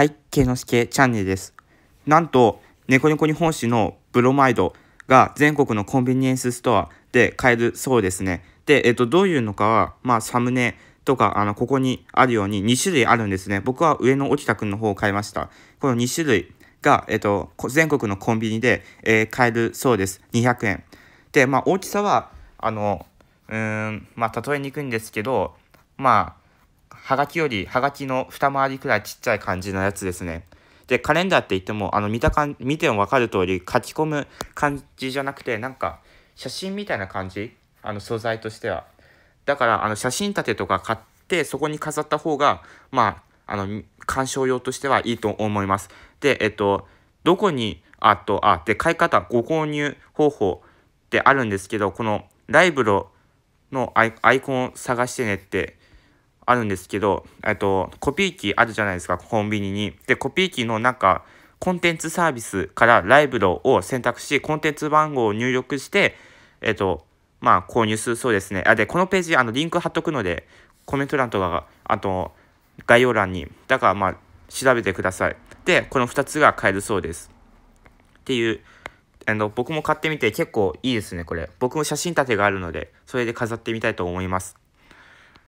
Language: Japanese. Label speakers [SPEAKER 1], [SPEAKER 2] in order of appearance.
[SPEAKER 1] はい、けいのチャンネルです。なんと、ネコニコ日本酒のブロマイドが全国のコンビニエンスストアで買えるそうですね。で、えっと、どういうのかは、まあ、サムネとか、あの、ここにあるように2種類あるんですね。僕は上の沖田くんの方を買いました。この2種類が、えっと、全国のコンビニで、えー、買えるそうです。200円。で、まあ、大きさは、あの、うん、まあ、例えにくいんですけど、まあ、はがきより、はがきの二回りくらいちっちゃい感じのやつですね。で、カレンダーって言っても、あの、見たかん、見てもわかる通り、書き込む感じじゃなくて、なんか、写真みたいな感じあの、素材としては。だから、あの、写真立てとか買って、そこに飾った方が、まあ、あの、鑑賞用としてはいいと思います。で、えっと、どこに、あと、あ、で、買い方、ご購入方法ってあるんですけど、この、ライブロのアイコンを探してねってあるんですけど、えっと、コピー機あるじゃないですか、コンビニに。で、コピー機の中、コンテンツサービスからライブロを選択し、コンテンツ番号を入力して、えっと、まあ、購入するそうですね。あ、で、このページ、あの、リンク貼っとくので、コメント欄とかが、あと、概要欄に。だから、まあ、調べてください。で、この2つが買えるそうです。っていう、あの、僕も買ってみて結構いいですね、これ。僕も写真立てがあるので、それで飾ってみたいと思います。